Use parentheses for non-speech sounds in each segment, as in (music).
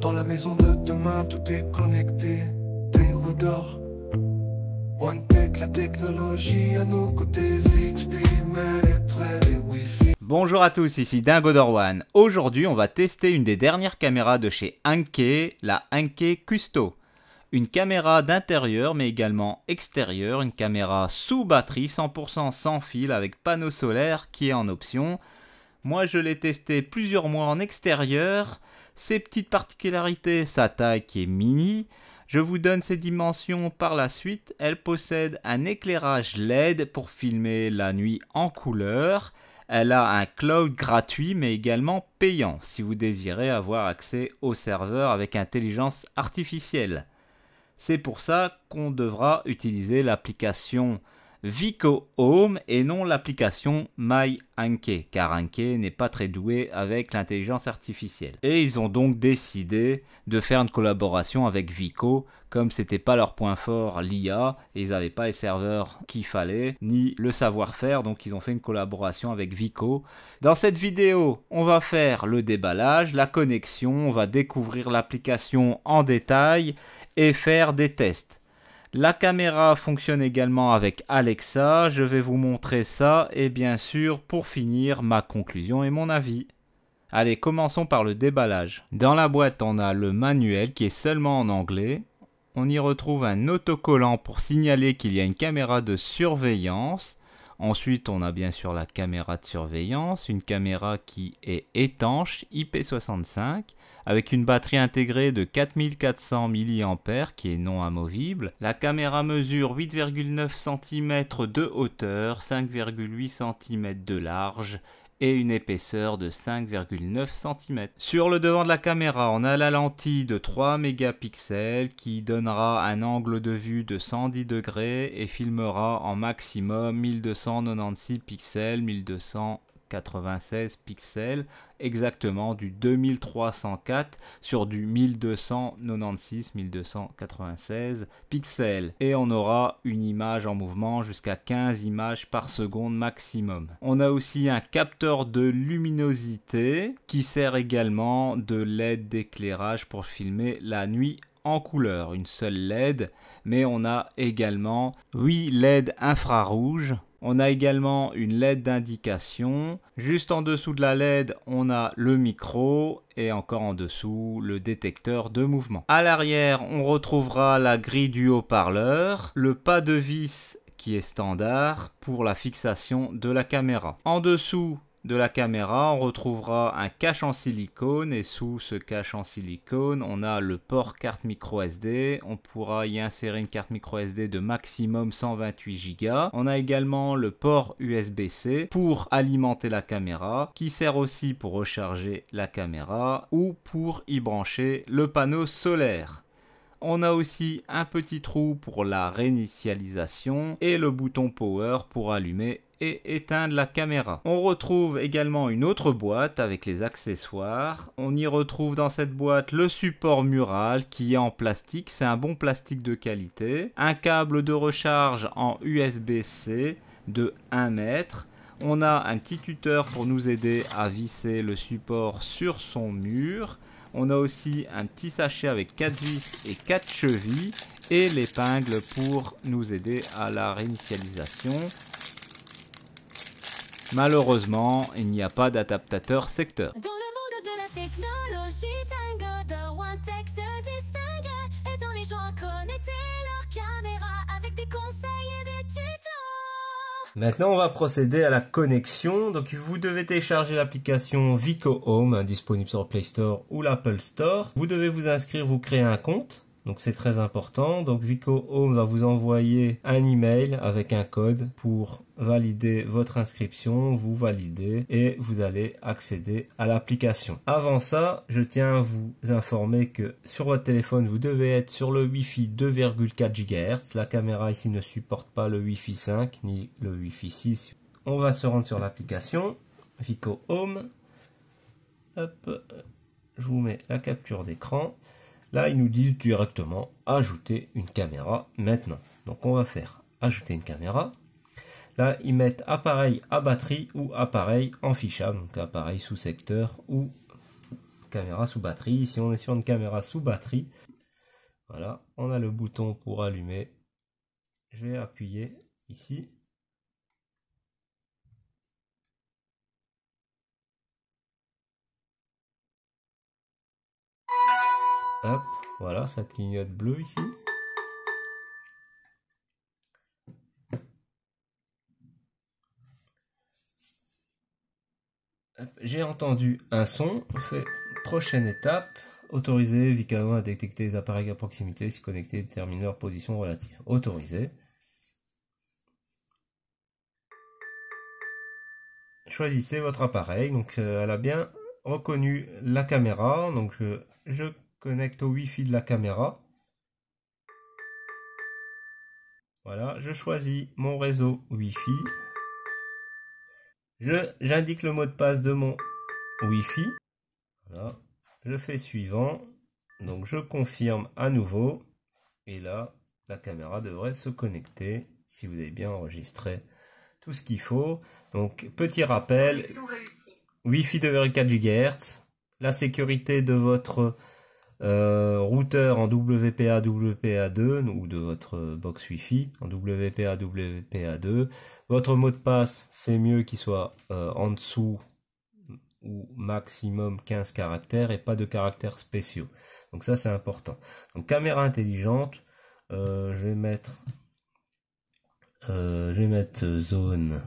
Dans la maison de demain tout est connecté Bonjour à tous, ici Dingo Dorwan. Aujourd'hui, on va tester une des dernières caméras de chez Anke, la Anke Custo. Une caméra d'intérieur mais également extérieure, une caméra sous batterie 100% sans fil avec panneau solaire qui est en option. Moi, je l'ai testé plusieurs mois en extérieur. Ses petites particularités, sa taille qui est mini. Je vous donne ses dimensions par la suite. Elle possède un éclairage LED pour filmer la nuit en couleur. Elle a un cloud gratuit mais également payant si vous désirez avoir accès au serveur avec intelligence artificielle. C'est pour ça qu'on devra utiliser l'application Vico Home et non l'application My Anke, car Anke n'est pas très doué avec l'intelligence artificielle. Et ils ont donc décidé de faire une collaboration avec Vico, comme c'était pas leur point fort l'IA, et ils n'avaient pas les serveurs qu'il fallait, ni le savoir-faire, donc ils ont fait une collaboration avec Vico. Dans cette vidéo, on va faire le déballage, la connexion, on va découvrir l'application en détail et faire des tests. La caméra fonctionne également avec Alexa, je vais vous montrer ça et bien sûr pour finir ma conclusion et mon avis. Allez, commençons par le déballage. Dans la boîte, on a le manuel qui est seulement en anglais. On y retrouve un autocollant pour signaler qu'il y a une caméra de surveillance. Ensuite, on a bien sûr la caméra de surveillance, une caméra qui est étanche IP65 avec une batterie intégrée de 4400 mAh qui est non amovible. La caméra mesure 8,9 cm de hauteur, 5,8 cm de large et une épaisseur de 5,9 cm. Sur le devant de la caméra, on a la lentille de 3 mégapixels qui donnera un angle de vue de 110 degrés et filmera en maximum 1296 pixels, 1200 96 pixels exactement du 2304 sur du 1296 1296 pixels et on aura une image en mouvement jusqu'à 15 images par seconde maximum. On a aussi un capteur de luminosité qui sert également de LED d'éclairage pour filmer la nuit en couleur, une seule LED, mais on a également 8 LED infrarouges on a également une LED d'indication. Juste en dessous de la LED, on a le micro et encore en dessous le détecteur de mouvement. À l'arrière, on retrouvera la grille du haut-parleur, le pas de vis qui est standard pour la fixation de la caméra. En dessous, de la caméra, on retrouvera un cache en silicone et sous ce cache en silicone, on a le port carte micro SD. On pourra y insérer une carte micro SD de maximum 128 Go. On a également le port USB-C pour alimenter la caméra qui sert aussi pour recharger la caméra ou pour y brancher le panneau solaire. On a aussi un petit trou pour la réinitialisation et le bouton power pour allumer éteindre la caméra. On retrouve également une autre boîte avec les accessoires. On y retrouve dans cette boîte le support mural qui est en plastique. C'est un bon plastique de qualité. Un câble de recharge en USB-C de 1 mètre. On a un petit tuteur pour nous aider à visser le support sur son mur. On a aussi un petit sachet avec 4 vis et 4 chevilles et l'épingle pour nous aider à la réinitialisation. Malheureusement, il n'y a pas d'adaptateur secteur. Maintenant, on va procéder à la connexion. Donc, vous devez télécharger l'application Vico Home, disponible sur Play Store ou l'Apple Store. Vous devez vous inscrire, vous créer un compte. Donc c'est très important. Donc Vico Home va vous envoyer un email avec un code pour valider votre inscription, vous validez et vous allez accéder à l'application. Avant ça, je tiens à vous informer que sur votre téléphone, vous devez être sur le Wi-Fi 2,4 GHz. La caméra ici ne supporte pas le Wi-Fi 5 ni le Wi-Fi 6. On va se rendre sur l'application Vico Home. Hop, je vous mets la capture d'écran. Là, il nous dit directement ajouter une caméra maintenant. Donc on va faire ajouter une caméra. Là, ils mettent appareil à batterie ou appareil en fichable, donc appareil sous secteur ou caméra sous batterie. Ici, on est sur une caméra sous batterie. Voilà, on a le bouton pour allumer. Je vais appuyer ici voilà, ça clignote bleu ici. J'ai entendu un son, fait prochaine étape, autoriser vk à détecter les appareils à proximité si connecté, déterminer position relative. Autorisé. Choisissez votre appareil, donc euh, elle a bien reconnu la caméra, donc euh, je connecte au Wi-Fi de la caméra. Voilà, je choisis mon réseau Wi-Fi. J'indique le mot de passe de mon Wi-Fi. Voilà, je fais suivant. Donc je confirme à nouveau. Et là, la caméra devrait se connecter si vous avez bien enregistré tout ce qu'il faut. Donc petit rappel, Wi-Fi de 4 GHz, la sécurité de votre euh, routeur en WPA WPA2 ou de votre box Wi-Fi en WPA WPA2. Votre mot de passe, c'est mieux qu'il soit euh, en dessous ou maximum 15 caractères et pas de caractères spéciaux. Donc ça c'est important. Donc caméra intelligente, euh, je vais mettre je vais mettre zone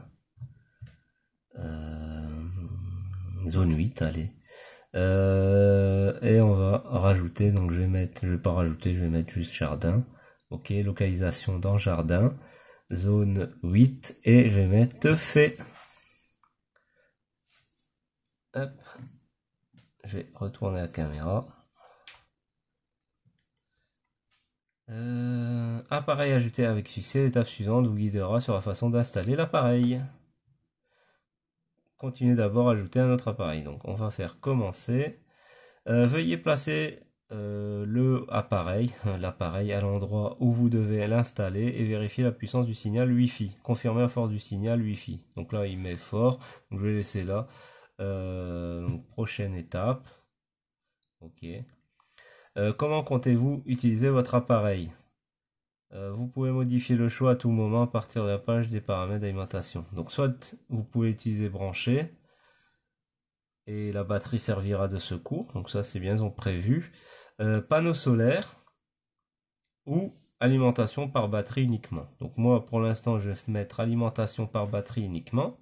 zone 8, allez. Euh, et on va rajouter, donc je vais mettre, je vais pas rajouter, je vais mettre juste jardin. Ok, localisation dans jardin, zone 8, et je vais mettre fait. Hop, je vais retourner la caméra. Euh, appareil ajouté avec succès, l'étape suivante vous guidera sur la façon d'installer l'appareil. Continuez d'abord à ajouter un autre appareil. Donc on va faire commencer. Euh, veuillez placer euh, le appareil, (laughs) l'appareil à l'endroit où vous devez l'installer et vérifier la puissance du signal Wi-Fi. Confirmer la force du signal Wi-Fi. Donc là il met fort, je vais laisser là. Euh, prochaine étape. Ok. comment comptez-vous utiliser votre appareil euh, vous pouvez modifier le choix à tout moment à partir de la page des paramètres d'alimentation. Donc soit vous pouvez utiliser brancher et la batterie servira de secours. Donc ça c'est bien, prévu. Euh, panneau solaire ou alimentation par batterie uniquement. Donc moi pour l'instant je vais mettre alimentation par batterie uniquement.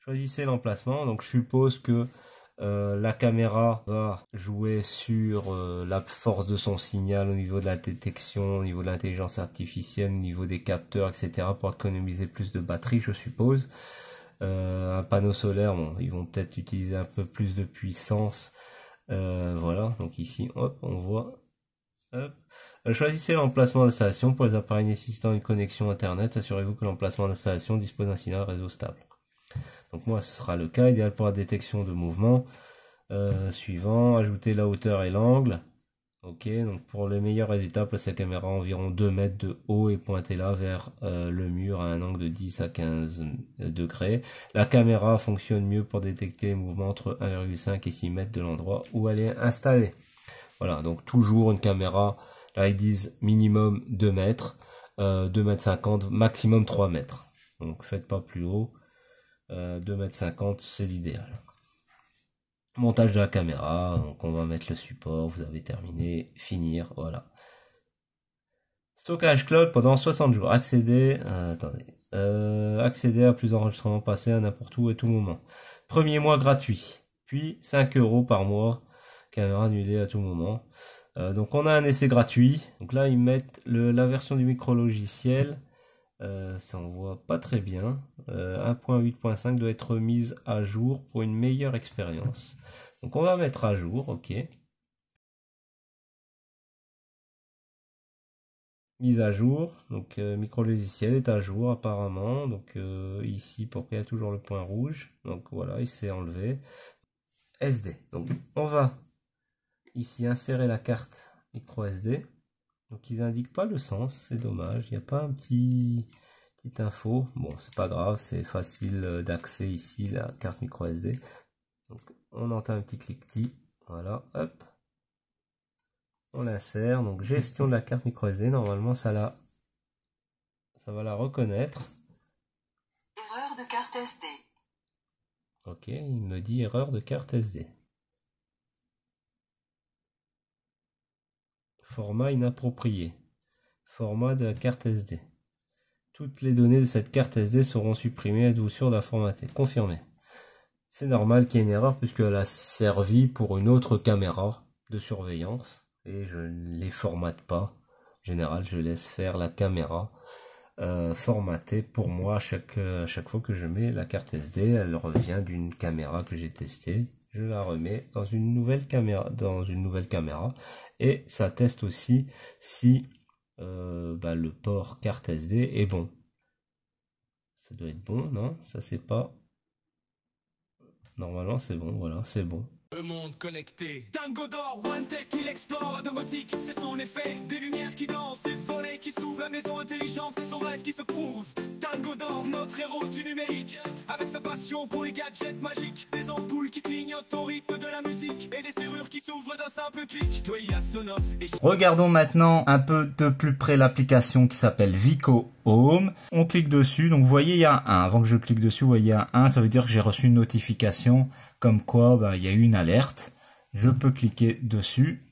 Choisissez l'emplacement. Donc je suppose que euh, la caméra va jouer sur euh, la force de son signal au niveau de la détection, au niveau de l'intelligence artificielle, au niveau des capteurs, etc. pour économiser plus de batterie, je suppose. Euh, un panneau solaire, ils vont peut-être utiliser un peu plus de puissance. voilà, donc ici, hop, on voit. Hop. Choisissez l'emplacement d'installation pour les appareils nécessitant une connexion Internet. Assurez-vous que l'emplacement d'installation dispose d'un signal réseau stable. Donc moi, ce sera le cas idéal pour la détection de mouvement. Euh, suivant, ajouter la hauteur et l'angle. Ok, donc pour les meilleurs résultats, placez la caméra à environ 2 mètres de haut et pointez-la vers euh, le mur à un angle de 10 à 15 euh, degrés. La caméra fonctionne mieux pour détecter les mouvements entre 1,5 et 6 mètres de l'endroit où elle est installée. Voilà, donc toujours une caméra, là ils disent minimum 2 mètres, euh, 2 mètres 50, maximum 3 mètres. Donc faites pas plus haut. 2m50, euh, c'est l'idéal. Montage de la caméra, donc on va mettre le support, vous avez terminé, finir, voilà. Stockage cloud pendant 60 jours. Accéder, euh, attendez, euh, accéder à plus d'enregistrements passés à n'importe où et tout moment. Premier mois gratuit, puis 5 euros par mois, caméra annulée à tout moment. donc on a un essai gratuit. Donc là ils mettent la version du micro logiciel euh, ça on voit pas très bien. 1.8.5 euh, doit être mise à jour pour une meilleure expérience. Donc on va mettre à jour, ok. Mise à jour, donc micrologiciel euh, micro-logiciel est à jour apparemment. Donc ici, pourquoi il y a toujours le point rouge Donc voilà, il s'est enlevé. SD. Donc on va ici insérer la carte micro SD. Donc ils indiquent pas le sens, c'est dommage. Il n'y a pas un petit petite info. Bon, c'est pas grave, c'est facile euh, d'accès ici la carte micro SD. Donc on entend un petit clic cliquetis. Voilà, hop. On l'insère. Donc gestion de la carte micro SD. Normalement ça la ça va la reconnaître. Erreur de carte SD. Ok, il me dit erreur de carte SD. Format inapproprié. Format de la carte SD. Toutes les données de cette carte SD seront supprimées, êtes-vous sûr de la formater Confirmé. C'est normal qu'il y ait une erreur puisqu'elle a servi pour une autre caméra de surveillance et je ne les formate pas. En général, je laisse faire la caméra euh, formatée pour moi chaque, euh, chaque fois que je mets la carte SD. Elle revient d'une caméra que j'ai testée. Je la remets dans une nouvelle caméra, dans une nouvelle caméra et ça teste aussi si euh, bah, le port carte SD est bon. Ça doit être bon, non Ça c'est pas. Normalement c'est bon, voilà, c'est bon. Le monde connecté Tango d'or, One il explore la domotique, c'est son effet Des lumières qui dansent, des volets qui s'ouvrent, la maison intelligente, c'est son rêve qui se prouve Tango d'or, notre héros du numérique Avec sa passion pour les gadgets magiques Des ampoules qui clignotent au rythme de la musique Et des serrures qui s'ouvrent d'un simple clic Regardons maintenant un peu de plus près l'application qui s'appelle Vico Home. On clique dessus, donc vous voyez il y a un 1. Avant que je clique dessus, vous voyez il y a un 1, ça veut dire que j'ai reçu une notification comme quoi bah, il y a eu une alerte. Je peux cliquer dessus.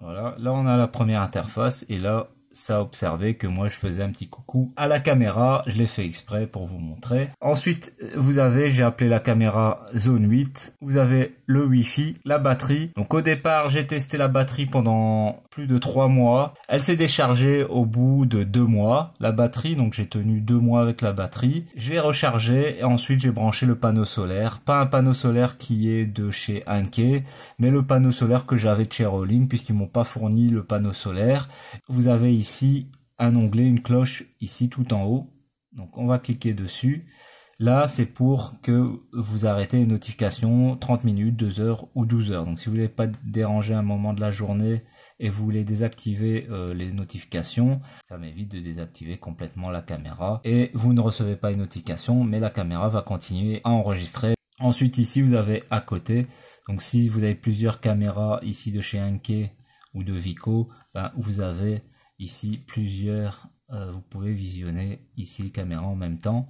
Voilà, là on a la première interface et là ça observait que moi je faisais un petit coucou à la caméra, je l'ai fait exprès pour vous montrer. Ensuite, vous avez, j'ai appelé la caméra zone 8, vous avez le wifi, la batterie. Donc au départ, j'ai testé la batterie pendant plus de 3 mois. Elle s'est déchargée au bout de 2 mois, la batterie, donc j'ai tenu 2 mois avec la batterie. J'ai rechargé et ensuite j'ai branché le panneau solaire, pas un panneau solaire qui est de chez Anke, mais le panneau solaire que j'avais de chez Rolling puisqu'ils m'ont pas fourni le panneau solaire. Vous avez ici ici un onglet, une cloche ici tout en haut. Donc on va cliquer dessus. Là, c'est pour que vous arrêtez les notifications 30 minutes, 2 heures ou 12 heures. Donc si vous voulez pas déranger un moment de la journée et vous voulez désactiver euh, les notifications, ça m'évite de désactiver complètement la caméra et vous ne recevez pas une notification mais la caméra va continuer à enregistrer. Ensuite ici, vous avez à côté. Donc si vous avez plusieurs caméras ici de chez Anke ou de Vico, ben, vous avez Ici, plusieurs, euh, vous pouvez visionner ici caméra en même temps.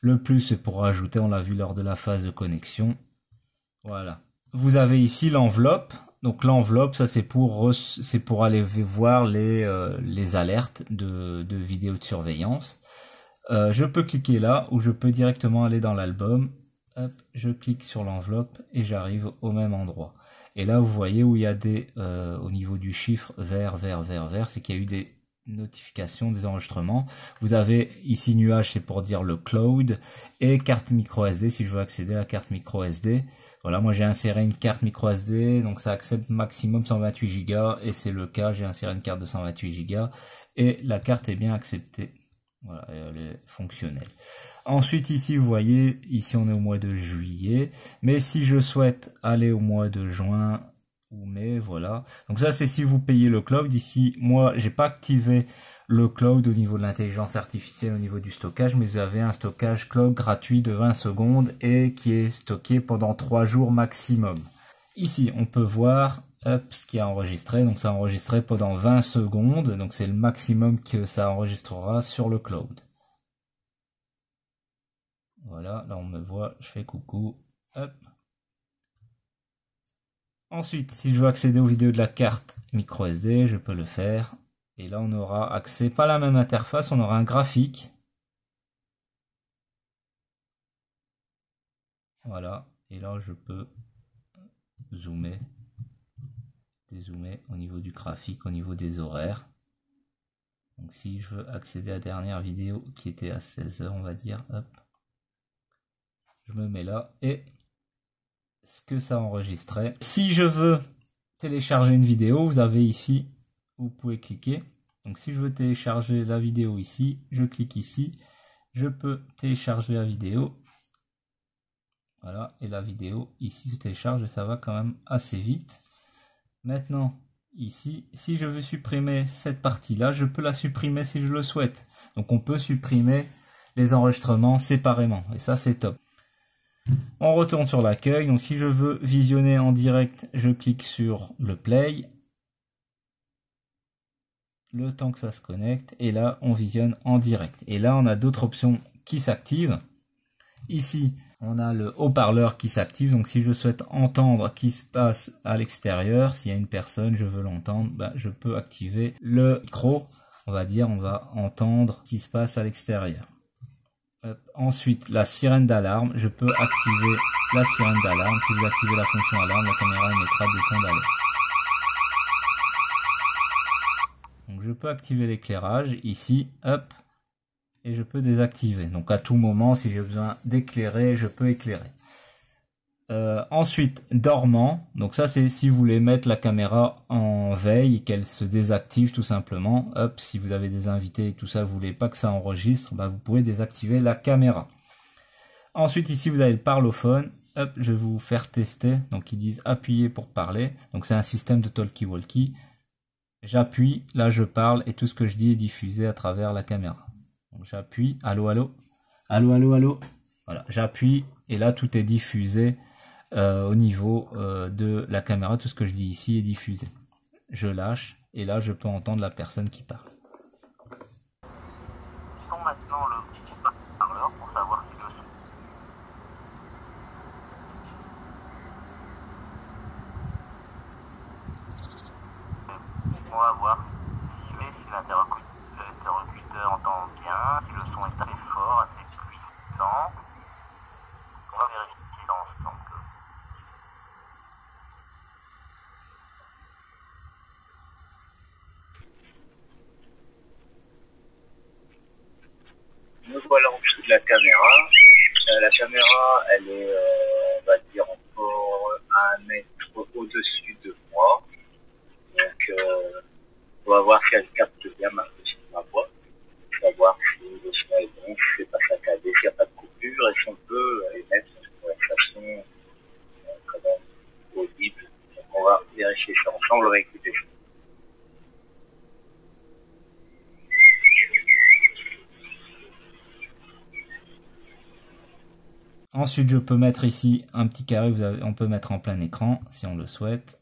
Le plus, c'est pour ajouter, on l'a vu lors de la phase de connexion. Voilà. Vous avez ici l'enveloppe. Donc l'enveloppe, ça c'est pour, c'est pour aller voir les, euh, les alertes de, de vidéos de surveillance. Euh, je peux cliquer là ou je peux directement aller dans l'album. je clique sur l'enveloppe et j'arrive au même endroit. Et là, vous voyez où il y a des, euh, au niveau du chiffre vert, vert, vert, vert, c'est qu'il y a eu des notifications, des enregistrements. Vous avez ici nuage, c'est pour dire le cloud, et carte micro SD, si je veux accéder à la carte micro SD. Voilà, moi j'ai inséré une carte micro SD, donc ça accepte maximum 128 Go, et c'est le cas, j'ai inséré une carte de 128 Go, et la carte est bien acceptée. Voilà, elle est fonctionnelle. Ensuite, ici, vous voyez, ici on est au mois de juillet. Mais si je souhaite aller au mois de juin ou mai, voilà. Donc ça, c'est si vous payez le cloud. Ici, moi, j'ai pas activé le cloud au niveau de l'intelligence artificielle, au niveau du stockage, mais vous avez un stockage cloud gratuit de 20 secondes et qui est stocké pendant 3 jours maximum. Ici, on peut voir hop, ce qui a enregistré. Donc ça a enregistré pendant 20 secondes. Donc c'est le maximum que ça enregistrera sur le cloud. Voilà, là on me voit, je fais coucou. Hop. Ensuite, si je veux accéder aux vidéos de la carte micro SD, je peux le faire. Et là, on aura accès, pas la même interface, on aura un graphique. Voilà, et là, je peux zoomer, dézoomer au niveau du graphique, au niveau des horaires. Donc si je veux accéder à la dernière vidéo qui était à 16h, on va dire, hop, je me mets là et ce que ça enregistrait. Si je veux télécharger une vidéo, vous avez ici, vous pouvez cliquer. Donc si je veux télécharger la vidéo ici, je clique ici. Je peux télécharger la vidéo. Voilà, et la vidéo ici se télécharge et ça va quand même assez vite. Maintenant, ici, si je veux supprimer cette partie-là, je peux la supprimer si je le souhaite. Donc on peut supprimer les enregistrements séparément. Et ça, c'est top. On retourne sur l'accueil. Donc si je veux visionner en direct, je clique sur le play. Le temps que ça se connecte. Et là, on visionne en direct. Et là, on a d'autres options qui s'activent. Ici, on a le haut-parleur qui s'active. Donc si je souhaite entendre qui se passe à l'extérieur, s'il y a une personne, je veux l'entendre, bah, je peux activer le cro. On va dire, on va entendre qui se passe à l'extérieur. Euh, ensuite, la sirène d'alarme. Je peux activer la sirène d'alarme. Si vous activez la fonction alarme, la caméra émettra des sons d'alarme. Donc je peux activer l'éclairage ici, hop, et je peux désactiver. Donc à tout moment, si j'ai besoin d'éclairer, je peux éclairer. Euh, ensuite, dormant. Donc ça, c'est si vous voulez mettre la caméra en veille et qu'elle se désactive tout simplement. Hop, si vous avez des invités et tout ça, vous voulez pas que ça enregistre, bah, vous pouvez désactiver la caméra. Ensuite, ici, vous avez le parlophone. je vais vous faire tester. Donc ils disent appuyer pour parler. Donc c'est un système de talkie-walkie. J'appuie, là je parle et tout ce que je dis est diffusé à travers la caméra. Donc j'appuie, allô, allô, allô, allô, allô. Voilà, j'appuie et là tout est diffusé euh, au niveau euh, de la caméra, tout ce que je dis ici est diffusé. Je lâche et là je peux entendre la personne qui parle. Ensuite, je peux mettre ici un petit carré, vous on peut mettre en plein écran si on le souhaite.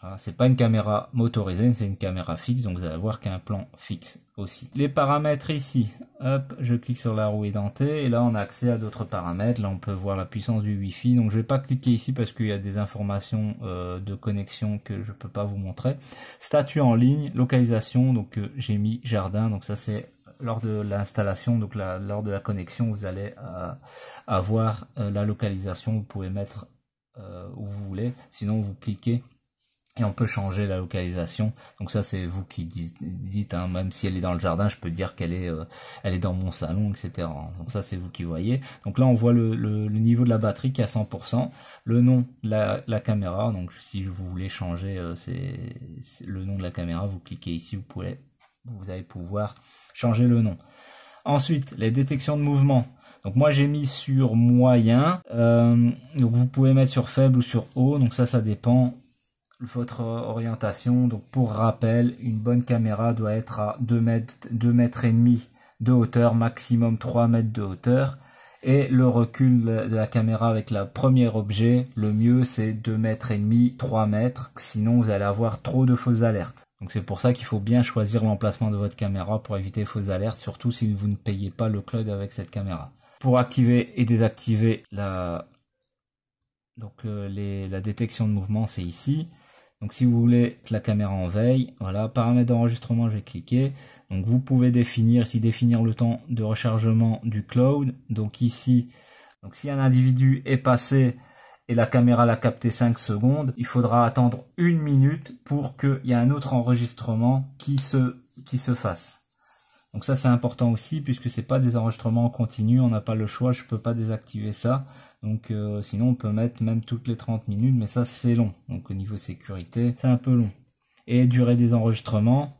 Ce c'est pas une caméra motorisée, c'est une caméra fixe, donc vous allez voir qu'il y a un plan fixe aussi. Les paramètres ici, hop, je clique sur la roue édentée, et là on a accès à d'autres paramètres, là on peut voir la puissance du wifi donc je vais pas cliquer ici parce qu'il y a des informations euh, de connexion que je peux pas vous montrer. Statut en ligne, localisation, donc euh, j'ai mis jardin, donc ça c'est lors de l'installation, donc lors de la connexion, vous allez euh, avoir euh, la localisation. Vous pouvez mettre euh, où vous voulez. Sinon, vous cliquez et on peut changer la localisation. Donc ça, c'est vous qui dites, hein. même si elle est dans le jardin, je peux dire qu'elle est, elle est dans mon salon, etc. Donc ça, c'est vous qui voyez. Donc là, on voit le, niveau de la batterie qui est à 100%, le nom de la, caméra. Donc si vous voulez changer le nom de la caméra, vous cliquez ici, vous pouvez vous allez pouvoir changer le nom. Ensuite, les détections de mouvement. Donc moi j'ai mis sur moyen, euh, donc vous pouvez mettre sur faible ou sur haut, donc ça ça dépend votre orientation. Donc pour rappel, une bonne caméra doit être à 2 mètres, 2 mètres et demi de hauteur, maximum 3 mètres de hauteur. Et le recul de la caméra avec le premier objet, le mieux c'est 2 mètres et demi, 3 mètres. Sinon vous allez avoir trop de fausses alertes. Donc c'est pour ça qu'il faut bien choisir l'emplacement de votre caméra pour éviter fausses alertes, surtout si vous ne payez pas le cloud avec cette caméra. Pour activer et désactiver la, donc, euh, la détection de mouvement, c'est ici. Donc si vous voulez que la caméra en veille, voilà, paramètres d'enregistrement, je vais cliquer Donc vous pouvez définir ici définir le temps de rechargement du cloud. Donc ici, donc si un individu est passé et la caméra l'a capté 5 secondes, il faudra attendre une minute pour qu'il y ait un autre enregistrement qui se, qui se fasse. Donc ça c'est important aussi puisque c'est pas des enregistrements en continu, on n'a pas le choix, je peux pas désactiver ça. Donc euh, sinon on peut mettre même toutes les 30 minutes, mais ça c'est long. Donc au niveau sécurité, c'est un peu long. Et durée des enregistrements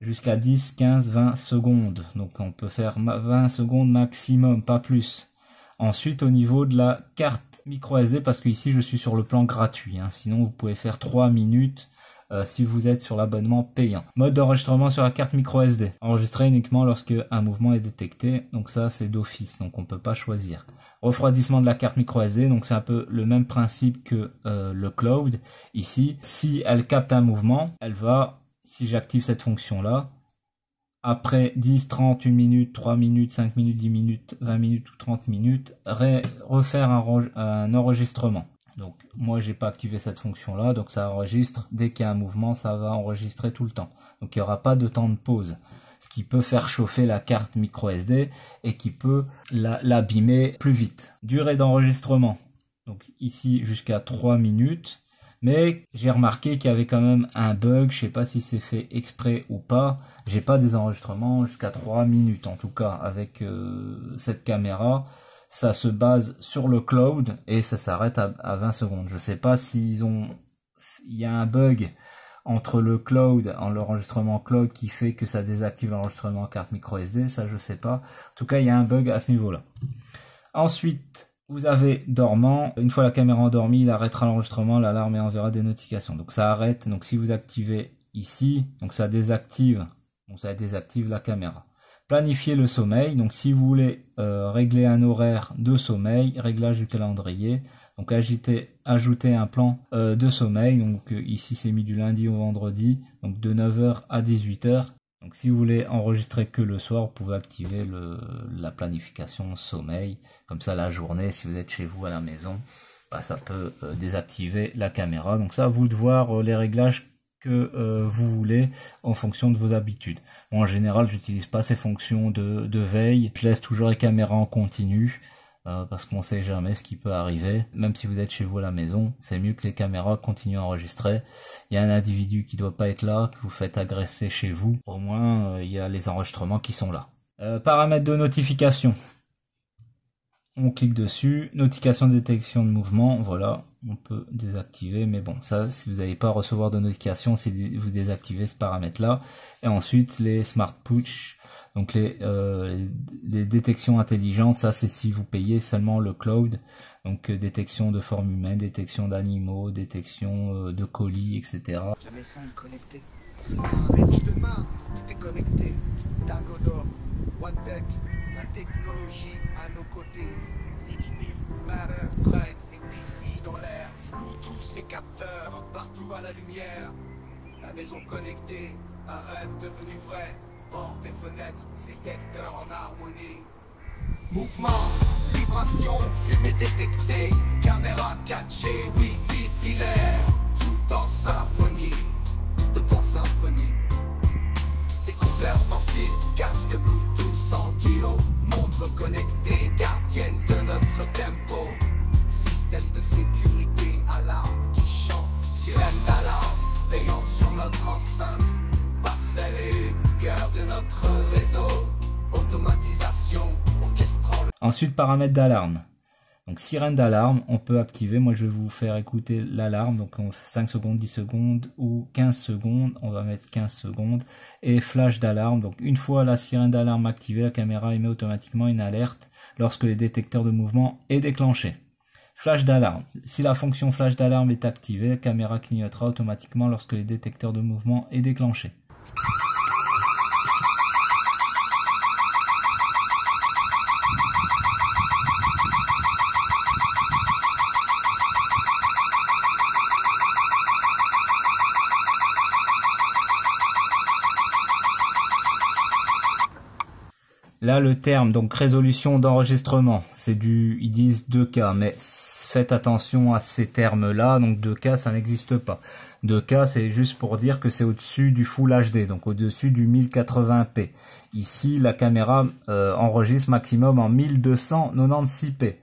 jusqu'à 10, 15, 20 secondes. Donc on peut faire 20 secondes maximum, pas plus. Ensuite au niveau de la carte micro SD parce que ici je suis sur le plan gratuit. Hein. Sinon vous pouvez faire 3 minutes euh, si vous êtes sur l'abonnement payant. Mode d'enregistrement sur la carte micro SD. Enregistrer uniquement lorsque un mouvement est détecté. Donc ça c'est d'office, donc on peut pas choisir. Refroidissement de la carte micro SD, donc c'est un peu le même principe que euh, le cloud. Ici, si elle capte un mouvement, elle va, si j'active cette fonction là, après 10, 30, 1 minute, 3 minutes, 5 minutes, 10 minutes, 20 minutes ou 30 minutes, refaire un, enregistrement. Donc moi j'ai pas activé cette fonction là, donc ça enregistre, dès qu'il y a un mouvement, ça va enregistrer tout le temps. Donc il n'y aura pas de temps de pause. Ce qui peut faire chauffer la carte micro SD et qui peut l'abîmer plus vite. Durée d'enregistrement. Donc ici jusqu'à 3 minutes. Mais j'ai remarqué qu'il y avait quand même un bug, je sais pas si c'est fait exprès ou pas. J'ai pas des enregistrements jusqu'à 3 minutes en tout cas avec euh, cette caméra. Ça se base sur le cloud et ça s'arrête à, 20 secondes. Je sais pas s'ils ont il y a un bug entre le cloud, en l'enregistrement cloud qui fait que ça désactive l'enregistrement carte micro SD, ça je sais pas. En tout cas, il y a un bug à ce niveau-là. Ensuite, vous avez dormant, une fois la caméra endormie, il arrêtera l'enregistrement, l'alarme et enverra des notifications. Donc ça arrête, donc si vous activez ici, donc ça désactive, ça désactive la caméra. Planifier le sommeil, donc si vous voulez euh, régler un horaire de sommeil, réglage du calendrier, donc agiter, ajouter un plan euh, de sommeil, donc euh, ici c'est mis du lundi au vendredi, donc de 9h à 18h, donc si vous voulez enregistrer que le soir, vous pouvez activer le, la planification sommeil. Comme ça, la journée, si vous êtes chez vous à la maison, bah, ça peut euh, désactiver la caméra. Donc ça, vous de voir euh, les réglages que euh, vous voulez en fonction de vos habitudes. Moi, en général, j'utilise pas ces fonctions de, de veille. Je laisse toujours les caméras en continu. Euh, parce qu'on sait jamais ce qui peut arriver. Même si vous êtes chez vous à la maison, c'est mieux que les caméras continuent à enregistrer. Il y a un individu qui doit pas être là, que vous faites agresser chez vous. Au moins, euh, il y a les enregistrements qui sont là. Euh, paramètres de notification. On clique dessus, notification de détection de mouvement, voilà, on peut désactiver, mais bon, ça, si vous n'allez pas recevoir de notification, si vous désactivez ce paramètre-là. Et ensuite, les smart push, donc euh, les, les détections intelligentes, ça c'est si vous payez seulement le cloud. Donc euh, détection de forme humaine, détection d'animaux, détection euh, de colis, etc. La maison est connectée. Réseau de connecté. Tango Tangodor, OneTech, la technologie à nos côtés. Zigbee, Matter, Drive et Wi-Fi dans l'air. Tous ces capteurs partout à la lumière. La maison connectée, un rêve devenu vrai portes et fenêtres, détecteurs en harmonie. Mouvement, vibration, fumée détectée, caméra 4G, wifi filaire, tout en symphonie, tout en symphonie. Découvert sans fil, casque Bluetooth en duo, montre connectée, gardienne de notre tempo, système de sécurité, alarme qui chante, sirène d'alarme, payant sur notre enceinte, passe-t-elle notre réseau. Automatisation, Ensuite, paramètres d'alarme. Donc sirène d'alarme, on peut activer. Moi je vais vous faire écouter l'alarme. Donc 5 secondes, 10 secondes ou 15 secondes. On va mettre 15 secondes. Et flash d'alarme. Donc une fois la sirène d'alarme activée, la caméra émet automatiquement une alerte lorsque les détecteurs de mouvement est déclenché. Flash d'alarme. Si la fonction flash d'alarme est activée, la caméra clignotera automatiquement lorsque les détecteurs de mouvement est déclenché. termes terme, donc résolution d'enregistrement. C'est du, ils disent 2K, mais faites attention à ces termes-là. Donc 2K, ça n'existe pas. 2K, c'est juste pour dire que c'est au-dessus du Full HD, donc au-dessus du 1080p. Ici, la caméra euh, enregistre maximum en 1296p.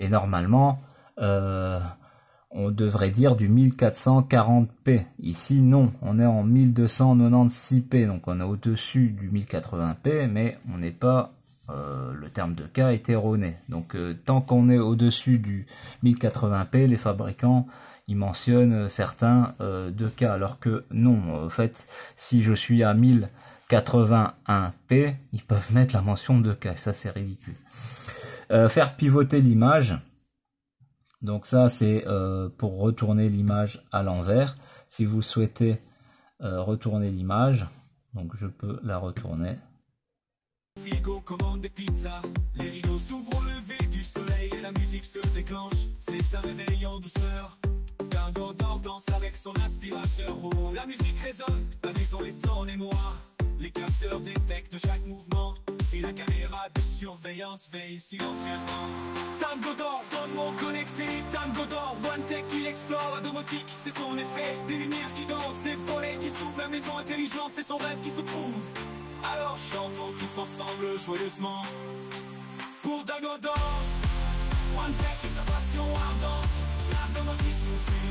Et normalement, euh, on devrait dire du 1440p. Ici, non, on est en 1296p, donc on est au-dessus du 1080p, mais on n'est pas euh, le terme de K est erroné. Donc euh, tant qu'on est au-dessus du 1080p, les fabricants ils mentionnent euh, certains de K, alors que non, en fait, si je suis à 1081p, ils peuvent mettre la mention de K, ça c'est ridicule. faire pivoter l'image, donc ça c'est pour retourner l'image à l'envers. Si vous souhaitez retourner l'image, donc je peux la retourner Figo commande des pizzas, les rideaux s'ouvrent au lever du soleil et la musique se déclenche. C'est un réveil en douceur. Tango danse, danse avec son aspirateur. Oh, la musique résonne, la maison est en émoi. Les capteurs détectent chaque mouvement et la caméra de surveillance veille silencieusement. Tango d'or, bon connecté, Tango d'or, One Tech, il explore la domotique, c'est son effet. Des lumières qui dansent, des volets qui s'ouvrent, la maison intelligente, c'est son rêve qui se prouve alors chantons tous ensemble joyeusement Pour Dagodon One Tech et sa passion ardente La domotique qui nous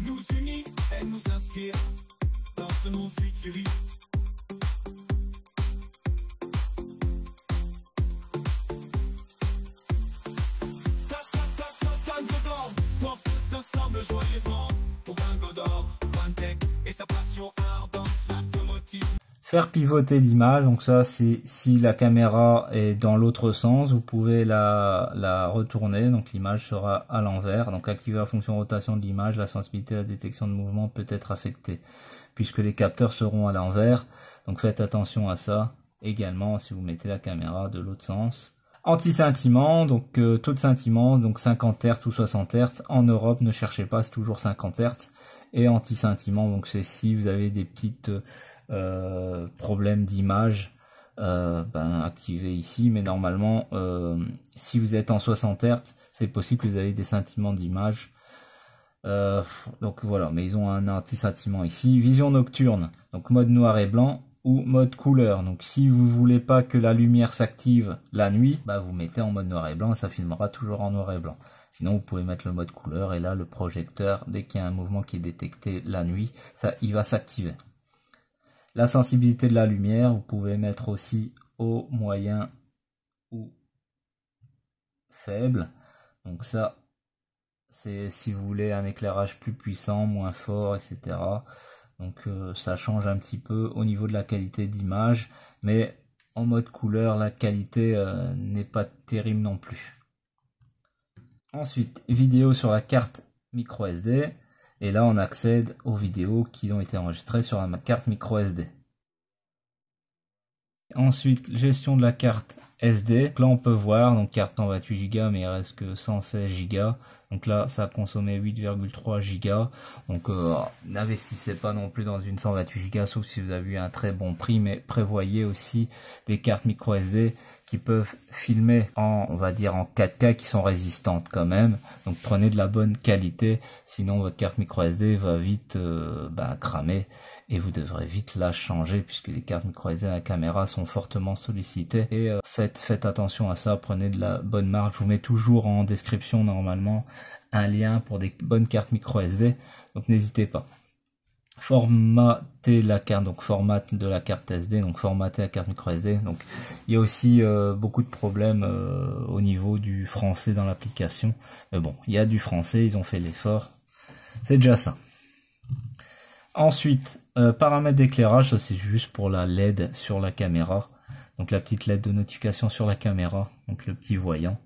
nous unit, et nous inspire Faire pivoter l'image, donc ça c'est si la caméra est dans l'autre sens, vous pouvez la, la retourner, donc l'image sera à l'envers. Donc activer la fonction rotation de l'image, la sensibilité à la détection de mouvement peut être affectée, puisque les capteurs seront à l'envers. Donc faites attention à ça également si vous mettez la caméra de l'autre sens. Anti-scintillement, donc euh, taux de scintillement, donc 50 Hz ou 60 Hz. En Europe, ne cherchez pas, c'est toujours 50 Hz. Et anti-scintillement, donc c'est si vous avez des petites... Euh, euh, problème d'image, euh, ben, ici. Mais normalement, euh, si vous êtes en 60 Hz, c'est possible que vous avez des sentiments d'image. Euh, donc voilà, mais ils ont un anti sentiment ici. Vision nocturne, donc mode noir et blanc ou mode couleur. Donc si vous voulez pas que la lumière s'active la nuit, bah vous mettez en mode noir et blanc et ça filmera toujours en noir et blanc. Sinon vous pouvez mettre le mode couleur et là le projecteur, dès qu'il y a un mouvement qui est détecté la nuit, ça il va s'activer. La sensibilité de la lumière, vous pouvez mettre aussi haut, moyen ou faible. Donc ça, c'est si vous voulez un éclairage plus puissant, moins fort, etc. Donc euh, ça change un petit peu au niveau de la qualité d'image, mais en mode couleur, la qualité euh, n'est pas terrible non plus. Ensuite, vidéo sur la carte micro SD. Et là, on accède aux vidéos qui ont été enregistrées sur ma carte micro SD. Ensuite, gestion de la carte SD. là, on peut voir, donc carte 128 Go, mais il reste que 116 Go. Donc là, ça a consommé 8,3 Go. Donc euh, n'investissez pas non plus dans une 128 Go, sauf si vous avez eu un très bon prix, mais prévoyez aussi des cartes micro SD qui peuvent filmer en, on va dire, en 4K, qui sont résistantes quand même. Donc prenez de la bonne qualité, sinon votre carte micro SD va vite euh, bah, cramer et vous devrez vite la changer puisque les cartes micro SD à caméra sont fortement sollicitées. Et euh, faites, faites attention à ça, prenez de la bonne marque. Je vous mets toujours en description normalement un lien pour des bonnes cartes micro SD, donc n'hésitez pas formater la carte, donc format de la carte SD, donc formater la carte micro SD. Donc il y a aussi euh, beaucoup de problèmes euh, au niveau du français dans l'application. Mais bon, il y a du français, ils ont fait l'effort. C'est déjà ça. Ensuite, euh, paramètres d'éclairage, ça c'est juste pour la LED sur la caméra. Donc la petite LED de notification sur la caméra, donc le petit voyant,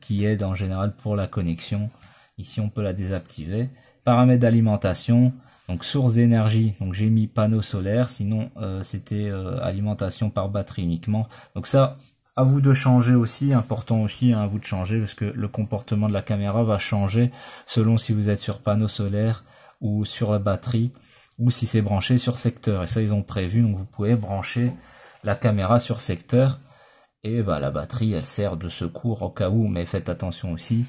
qui aide en général pour la connexion. Ici on peut la désactiver. Paramètres d'alimentation, donc source d'énergie, donc j'ai mis panneau solaire, sinon euh, c'était euh, alimentation par batterie uniquement. Donc ça, à vous de changer aussi, important aussi hein, à vous de changer parce que le comportement de la caméra va changer selon si vous êtes sur panneau solaire ou sur la batterie ou si c'est branché sur secteur. Et ça ils ont prévu, donc vous pouvez brancher la caméra sur secteur et bah, la batterie elle sert de secours au cas où, mais faites attention aussi,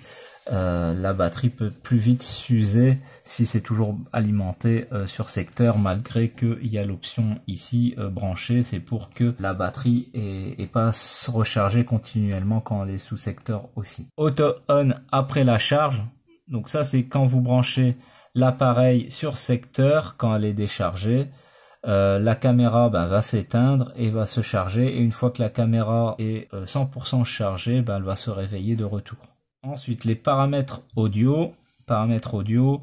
euh, la batterie peut plus vite s'user si c'est toujours alimenté euh, sur secteur, malgré qu'il y a l'option ici euh, brancher, c'est pour que la batterie est, est pas rechargée continuellement quand elle est sous secteur aussi. Auto on après la charge, donc ça c'est quand vous branchez l'appareil sur secteur quand elle est déchargée. Euh, la caméra bah, va s'éteindre et va se charger et une fois que la caméra est 100% chargée, bah, elle va se réveiller de retour. Ensuite les paramètres audio, paramètres audio,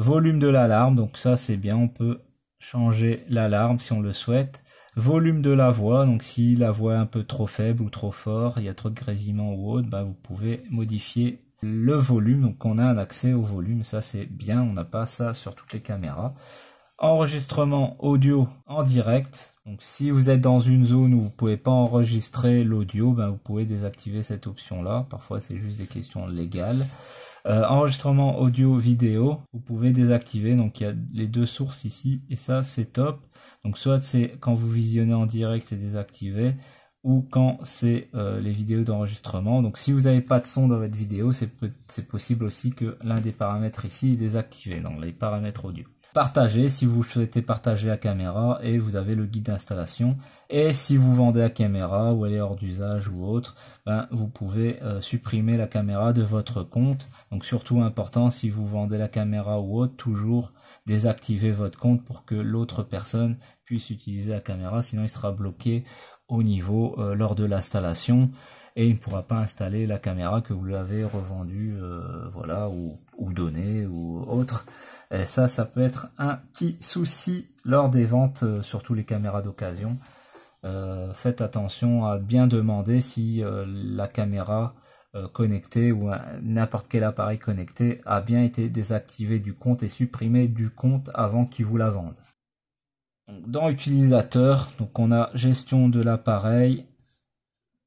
Volume de l'alarme, donc ça c'est bien, on peut changer l'alarme si on le souhaite. Volume de la voix, donc si la voix est un peu trop faible ou trop fort, il y a trop de grésillement ou autre, bah vous pouvez modifier le volume, donc on a un accès au volume, ça c'est bien, on n'a pas ça sur toutes les caméras. Enregistrement audio en direct, donc si vous êtes dans une zone où vous ne pouvez pas enregistrer l'audio, bah, vous pouvez désactiver cette option-là, parfois c'est juste des questions légales. Euh, enregistrement audio vidéo, vous pouvez désactiver. Donc il y a les deux sources ici et ça c'est top. Donc soit c'est quand vous visionnez en direct c'est désactivé ou quand c'est euh, les vidéos d'enregistrement. Donc si vous n'avez pas de son dans votre vidéo, c'est possible aussi que l'un des paramètres ici est désactivé dans les paramètres audio. Partagez si vous souhaitez partager à caméra et vous avez le guide d'installation. Et si vous vendez à caméra ou elle est hors d'usage ou autre, ben, vous pouvez euh, supprimer la caméra de votre compte. Donc surtout important si vous vendez la caméra ou autre, toujours désactiver votre compte pour que l'autre personne puisse utiliser la caméra, sinon il sera bloqué au niveau euh, lors de l'installation et il ne pourra pas installer la caméra que vous l'avez revendue euh, voilà ou, ou donnée ou autre et ça, ça peut être un petit souci lors des ventes, euh, surtout les caméras d'occasion. Euh, faites attention à bien demander si euh, la caméra connectée ou n'importe quel appareil connecté a bien été désactivé du compte et supprimé du compte avant qu'il vous la vende. Dans utilisateur, on a gestion de l'appareil,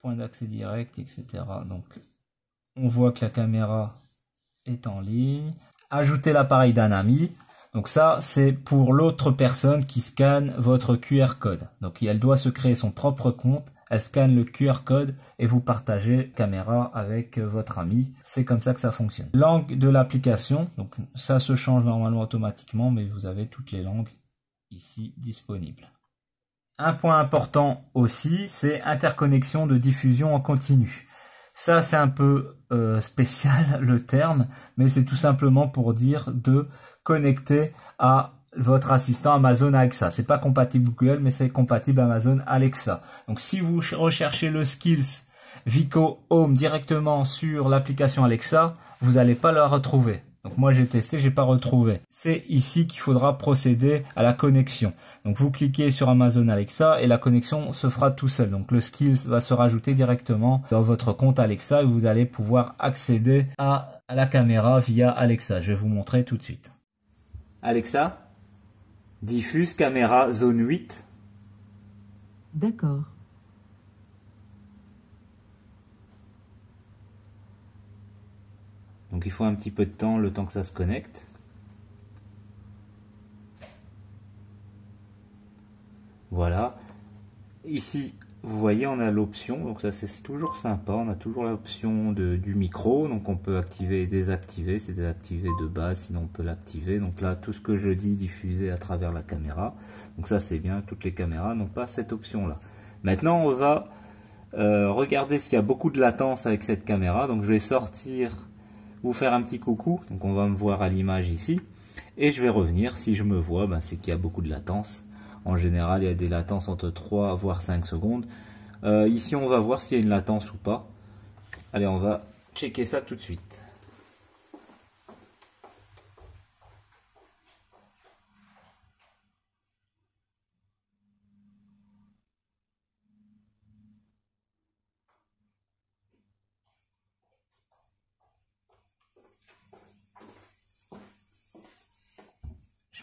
point d'accès direct, etc. Donc on voit que la caméra est en ligne ajouter l'appareil d'un ami. Donc ça, c'est pour l'autre personne qui scanne votre QR code. Donc elle doit se créer son propre compte, elle scanne le QR code et vous partagez caméra avec votre ami. C'est comme ça que ça fonctionne. Langue de l'application, donc ça se change normalement automatiquement, mais vous avez toutes les langues ici disponibles. Un point important aussi, c'est interconnexion de diffusion en continu. Ça, c'est un peu euh, spécial (laughs) le terme, mais c'est tout simplement pour dire de connecter à votre assistant Amazon Alexa. C'est pas compatible Google, mais c'est compatible Amazon Alexa. Donc si vous recherchez le Skills Vico Home directement sur l'application Alexa, vous n'allez pas la retrouver. Donc moi j'ai testé, j'ai pas retrouvé. C'est ici qu'il faudra procéder à la connexion. Donc vous cliquez sur Amazon Alexa et la connexion se fera tout seul. Donc le skill va se rajouter directement dans votre compte Alexa et vous allez pouvoir accéder à la caméra via Alexa. Je vais vous montrer tout de suite. Alexa, diffuse caméra zone 8. D'accord. Donc il faut un petit peu de temps, le temps que ça se connecte. Voilà. Ici, vous voyez, on a l'option, donc ça c'est toujours sympa, on a toujours l'option du micro, donc on peut activer et désactiver, c'est désactivé de base, sinon on peut l'activer. Donc là, tout ce que je dis diffusé à travers la caméra, donc ça c'est bien, toutes les caméras n'ont pas cette option-là. Maintenant, on va euh, regarder s'il y a beaucoup de latence avec cette caméra, donc je vais sortir vous faire un petit coucou. Donc on va me voir à l'image ici. Et je vais revenir. Si je me vois, ben, c'est qu'il y a beaucoup de latence. En général, il y a des latences entre 3 voire 5 secondes. Euh, ici, on va voir s'il y a une latence ou pas. Allez, on va checker ça tout de suite.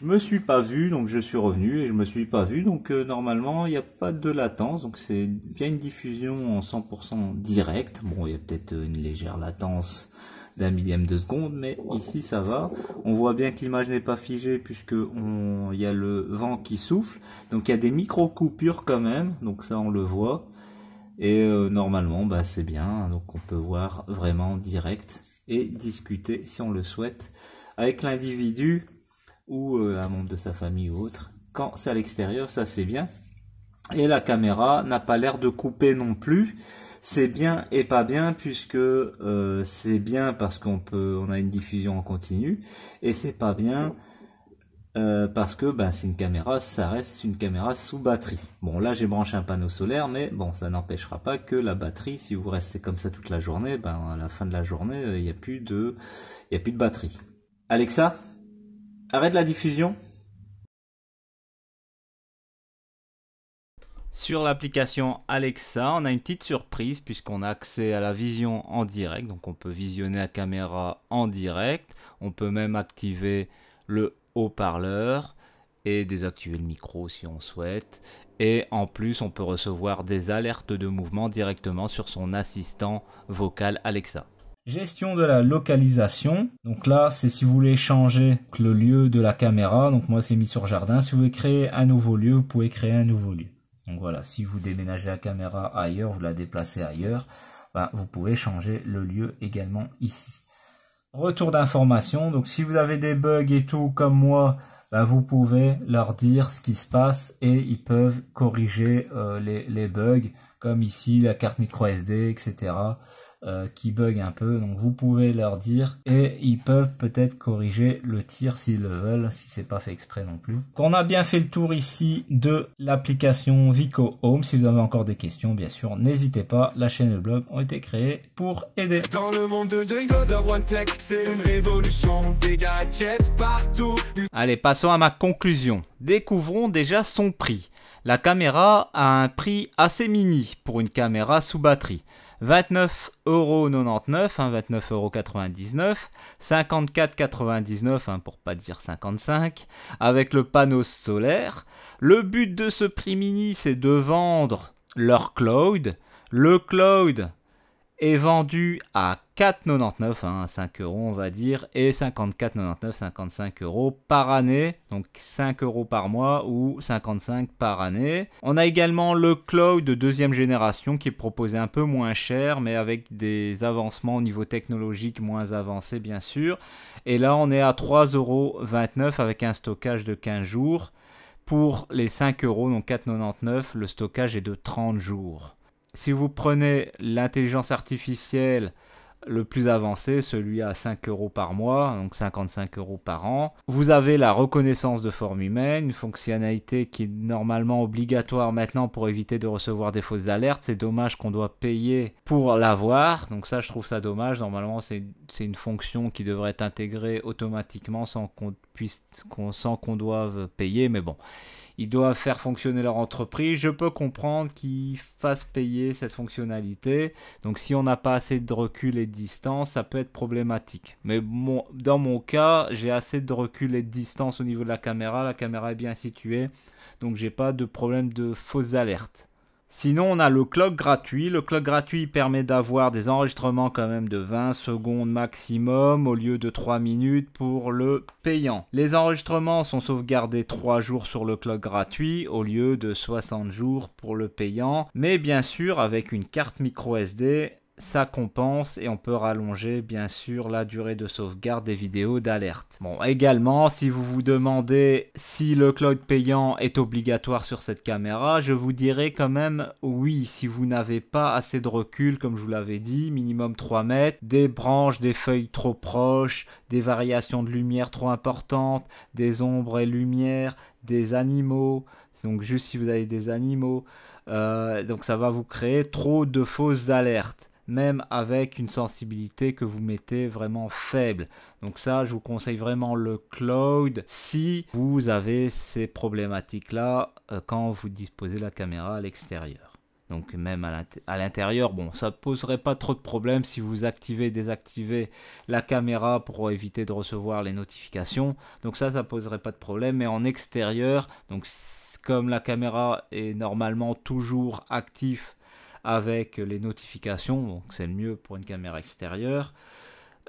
Je me suis pas vu, donc je suis revenu et je me suis pas vu, donc euh, normalement il n'y a pas de latence, donc c'est bien une diffusion en 100% direct. Bon, il y a peut-être euh, une légère latence d'un millième de seconde, mais ici ça va. On voit bien que l'image n'est pas figée puisque il y a le vent qui souffle, donc il y a des micro coupures quand même, donc ça on le voit. Et euh, normalement, bah c'est bien, donc on peut voir vraiment direct et discuter si on le souhaite avec l'individu ou euh, un membre de sa famille ou autre. Quand c'est à l'extérieur, ça c'est bien. Et la caméra n'a pas l'air de couper non plus. C'est bien et pas bien puisque euh, c'est bien parce qu'on peut, on a une diffusion en continu et c'est pas bien euh, parce que ben, c'est une caméra, ça reste une caméra sous batterie. Bon là j'ai branché un panneau solaire mais bon ça n'empêchera pas que la batterie, si vous restez comme ça toute la journée, ben à la fin de la journée il n'y a plus de, il a plus de batterie. Alexa, Arrête la diffusion. Sur l'application Alexa, on a une petite surprise puisqu'on a accès à la vision en direct. Donc on peut visionner la caméra en direct. On peut même activer le haut-parleur et désactiver le micro si on souhaite. Et en plus, on peut recevoir des alertes de mouvement directement sur son assistant vocal Alexa. Gestion de la localisation. Donc là, c'est si vous voulez changer le lieu de la caméra. Donc moi, c'est mis sur jardin. Si vous voulez créer un nouveau lieu, vous pouvez créer un nouveau lieu. Donc voilà, si vous déménagez la caméra ailleurs, vous la déplacez ailleurs, ben, vous pouvez changer le lieu également ici. Retour d'information. Donc si vous avez des bugs et tout comme moi, ben, vous pouvez leur dire ce qui se passe et ils peuvent corriger euh, les, les bugs comme ici la carte micro SD, etc. Euh, qui bug un peu. Donc vous pouvez leur dire et ils peuvent peut-être corriger le tir s'ils le veulent, si c'est pas fait exprès non plus. qu'on on a bien fait le tour ici de l'application Vico Home. Si vous avez encore des questions, bien sûr, n'hésitez pas. La chaîne et le blog ont été créés pour aider. Dans le monde de c'est une révolution. partout. Allez, passons à ma conclusion. Découvrons déjà son prix. La caméra a un prix assez mini pour une caméra sous batterie. 29,99€, hein, 29,99€, 54,99€ Pour pour pas dire 55, avec le panneau solaire. Le but de ce prix mini, c'est de vendre leur cloud. Le cloud est vendu à 4,99, 5 hein, euros on va dire, et 54,99, 55 euros par année, donc 5 euros par mois ou 55 par année. On a également le cloud de deuxième génération qui est proposé un peu moins cher, mais avec des avancements au niveau technologique moins avancés bien sûr. Et là on est à 3,29 avec un stockage de 15 jours. Pour les 5 euros, donc 4,99, le stockage est de 30 jours. Si vous prenez l'intelligence artificielle, le plus avancé, celui à 5 euros par mois, donc 55 euros par an. Vous avez la reconnaissance de forme humaine, une fonctionnalité qui est normalement obligatoire maintenant pour éviter de recevoir des fausses alertes. C'est dommage qu'on doit payer pour l'avoir, donc ça je trouve ça dommage. Normalement c'est une fonction qui devrait être intégrée automatiquement sans qu'on puisse, qu'on sans qu'on doive payer, mais bon ils doivent faire fonctionner leur entreprise. Je peux comprendre qu'ils fassent payer cette fonctionnalité. Donc si on n'a pas assez de recul et de distance, ça peut être problématique. Mais dans mon cas, j'ai assez de recul et de distance au niveau de la caméra. La caméra est bien située. Donc j'ai pas de problème de fausses alertes. Sinon, on a le clock gratuit. Le clock gratuit permet d'avoir des enregistrements quand même de 20 secondes maximum au lieu de 3 minutes pour le payant. Les enregistrements sont sauvegardés 3 jours sur le clock gratuit au lieu de 60 jours pour le payant. Mais bien sûr, avec une carte micro SD, ça compense et on peut rallonger bien sûr la durée de sauvegarde des vidéos d'alerte. Bon, également, si vous vous demandez si le cloud payant est obligatoire sur cette caméra, je vous dirais quand même oui, si vous n'avez pas assez de recul, comme je vous l'avais dit, minimum 3 mètres, des branches, des feuilles trop proches, des variations de lumière trop importantes, des ombres et lumières, des animaux, donc juste si vous avez des animaux, euh, donc ça va vous créer trop de fausses alertes même avec une sensibilité que vous mettez vraiment faible. Donc ça, je vous conseille vraiment le cloud si vous avez ces problématiques-là euh, quand vous disposez la caméra à l'extérieur. Donc même à l'intérieur, bon, ça poserait pas trop de problèmes si vous activez désactivez la caméra pour éviter de recevoir les notifications. Donc ça, ça poserait pas de problème. Mais en extérieur, donc comme la caméra est normalement toujours active avec les notifications, donc c'est le mieux pour une caméra extérieure.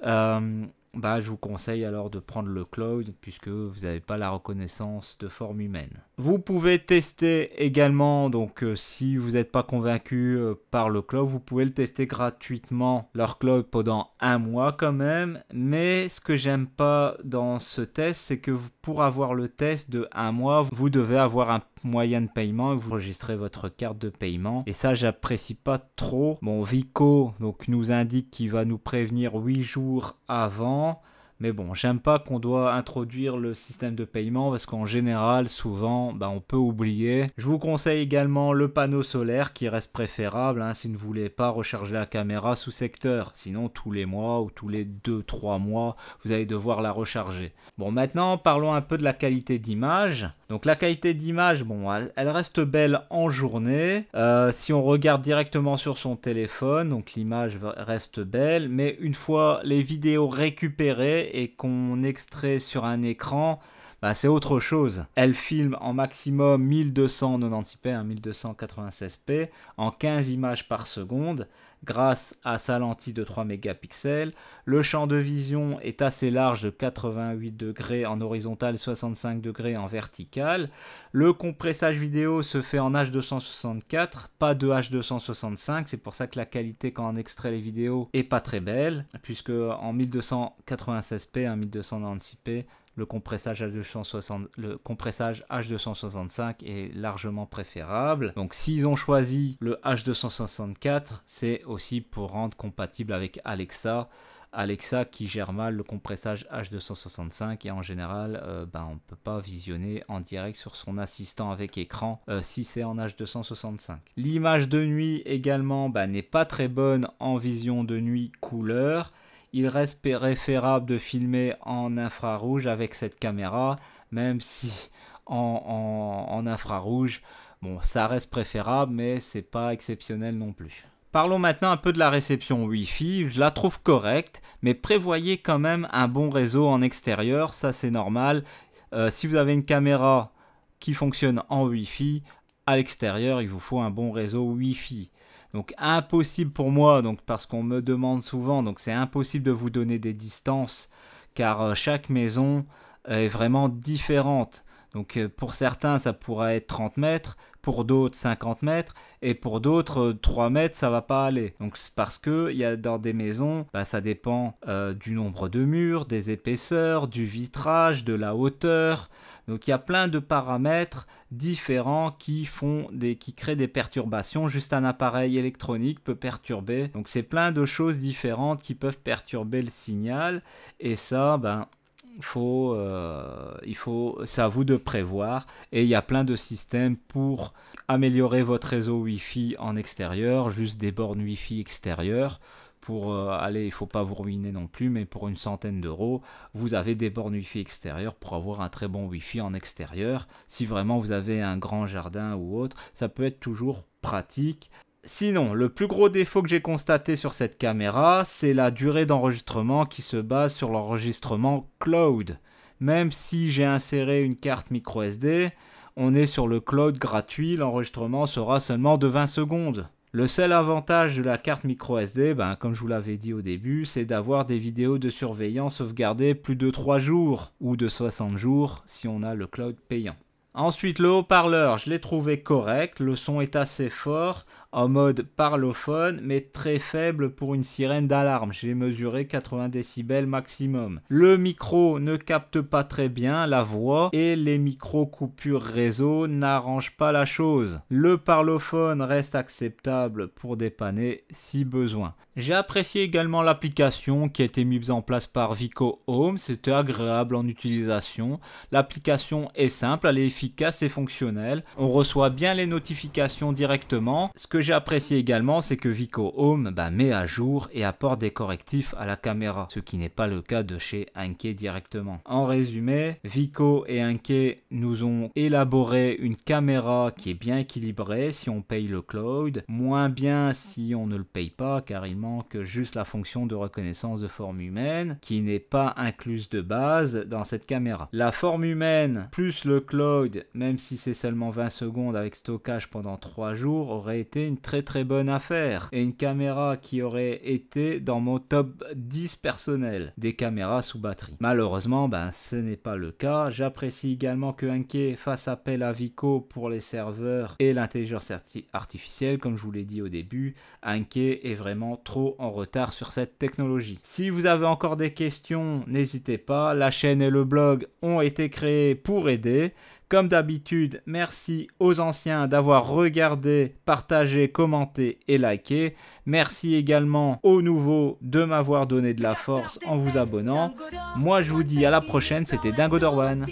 Euh, bah, je vous conseille alors de prendre le cloud puisque vous n'avez pas la reconnaissance de forme humaine. Vous pouvez tester également, donc euh, si vous n'êtes pas convaincu euh, par le cloud, vous pouvez le tester gratuitement leur cloud pendant un mois quand même. Mais ce que j'aime pas dans ce test, c'est que pour avoir le test de un mois, vous devez avoir un moyen de paiement, vous enregistrez votre carte de paiement. Et ça, j'apprécie pas trop. mon Vico donc, nous indique qu'il va nous prévenir 8 jours avant. Mais bon, j'aime pas qu'on doit introduire le système de paiement parce qu'en général, souvent, bah, on peut oublier. Je vous conseille également le panneau solaire qui reste préférable hein, si vous ne voulez pas recharger la caméra sous secteur. Sinon, tous les mois ou tous les 2-3 mois, vous allez devoir la recharger. Bon, maintenant, parlons un peu de la qualité d'image. Donc la qualité d'image, bon, elle, reste belle en journée. Euh, si on regarde directement sur son téléphone, donc l'image reste belle, mais une fois les vidéos récupérées et qu'on extrait sur un écran, bah, c'est autre chose. Elle filme en maximum 1290p, 1296p, hein, en 15 images par seconde, grâce à sa lentille de 3 mégapixels. Le champ de vision est assez large de 88 degrés en horizontal, 65 degrés en vertical. Le compressage vidéo se fait en H264, pas de H265, c'est pour ça que la qualité quand on extrait les vidéos est pas très belle, puisque en 1296p, 1296p, hein, le compressage, h le compressage H265 est largement préférable. Donc s'ils ont choisi le H264, c'est aussi pour rendre compatible avec Alexa. Alexa qui gère mal le compressage H265 et en général euh, ben, on ne peut pas visionner en direct sur son assistant avec écran euh, si c'est en H265. L'image de nuit également ben, n'est pas très bonne en vision de nuit couleur il reste préférable de filmer en infrarouge avec cette caméra, même si en, infrarouge, bon, ça reste préférable, mais c'est pas exceptionnel non plus. Parlons maintenant un peu de la réception Wi-Fi. Je la trouve correcte, mais prévoyez quand même un bon réseau en extérieur, ça c'est normal. Euh, si vous avez une caméra qui fonctionne en Wi-Fi, à l'extérieur, il vous faut un bon réseau Wi-Fi. Donc impossible pour moi, donc parce qu'on me demande souvent, donc c'est impossible de vous donner des distances, car euh, chaque maison euh, est vraiment différente. Donc euh, pour certains, ça pourra être 30 mètres, pour d'autres 50 mètres, et pour d'autres 3 euh, mètres, ça va pas aller. Donc c'est parce que y a dans des maisons, bah, ça dépend euh, du nombre de murs, des épaisseurs, du vitrage, de la hauteur. Donc il y a plein de paramètres différents qui font qui créent des perturbations. Juste un appareil électronique peut perturber. Donc c'est plein de choses différentes qui peuvent perturber le signal, et ça, ben faut, euh, il faut, c'est à vous de prévoir. Et il y a plein de systèmes pour améliorer votre réseau Wi-Fi en extérieur, juste des bornes Wi-Fi extérieures. Pour euh, aller, il faut pas vous ruiner non plus, mais pour une centaine d'euros, vous avez des bornes Wi-Fi extérieures pour avoir un très bon Wi-Fi en extérieur. Si vraiment vous avez un grand jardin ou autre, ça peut être toujours pratique. Sinon, le plus gros défaut que j'ai constaté sur cette caméra, c'est la durée d'enregistrement qui se base sur l'enregistrement cloud. Même si j'ai inséré une carte micro SD, on est sur le cloud gratuit, l'enregistrement sera seulement de 20 secondes. Le seul avantage de la carte micro SD, ben, comme je vous l'avais dit au début, c'est d'avoir des vidéos de surveillance sauvegardées plus de 3 jours ou de 60 jours si on a le cloud payant. Ensuite, le haut-parleur, je l'ai trouvé correct. Le son est assez fort en mode parlophone, mais très faible pour une sirène d'alarme. J'ai mesuré 80 décibels maximum. Le micro ne capte pas très bien la voix et les micro coupures réseau n'arrangent pas la chose. Le parlophone reste acceptable pour dépanner si besoin. J'ai apprécié également l'application qui a été mise en place par Vico Home. C'était agréable en utilisation. L'application est simple, elle est efficace et fonctionnel. On reçoit bien les notifications directement. Ce que j'ai apprécié également, c'est que Vico Home bah, met à jour et apporte des correctifs à la caméra, ce qui n'est pas le cas de chez Anke directement. En résumé, Vico et Anke nous ont élaboré une caméra qui est bien équilibrée si on paye le cloud, moins bien si on ne le paye pas car il manque juste la fonction de reconnaissance de forme humaine qui n'est pas incluse de base dans cette caméra. La forme humaine plus le cloud même si c'est seulement 20 secondes avec stockage pendant 3 jours, aurait été une très très bonne affaire. Et une caméra qui aurait été dans mon top 10 personnel. Des caméras sous batterie. Malheureusement, ben, ce n'est pas le cas. J'apprécie également que Anke fasse appel à Vico pour les serveurs et l'intelligence artificielle. Comme je vous l'ai dit au début, Anke est vraiment trop en retard sur cette technologie. Si vous avez encore des questions, n'hésitez pas. La chaîne et le blog ont été créés pour aider. Comme d'habitude, merci aux anciens d'avoir regardé, partagé, commenté et liké. Merci également aux nouveaux de m'avoir donné de la force en vous abonnant. Moi, je vous dis à la prochaine, c'était Dingo Dorwan.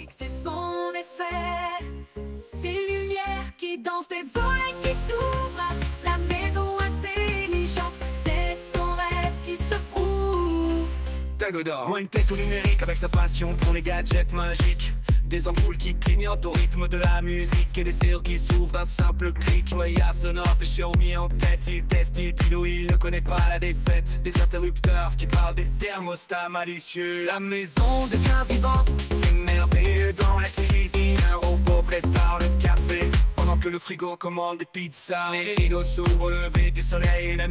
DingoDor, une tête au numérique avec sa passion pour les gadgets magiques des ampoules qui clignotent au rythme de la musique Et des serres qui s'ouvrent d'un simple clic Joya sonore fait Xiaomi en tête Il teste, il pilou, il ne connaît pas la défaite Des interrupteurs qui parlent des thermostats malicieux La maison devient vivante, c'est merveilleux dans la cuisine Un robot prépare le café Pendant que le frigo commande des pizzas les rideaux s'ouvrent au lever du soleil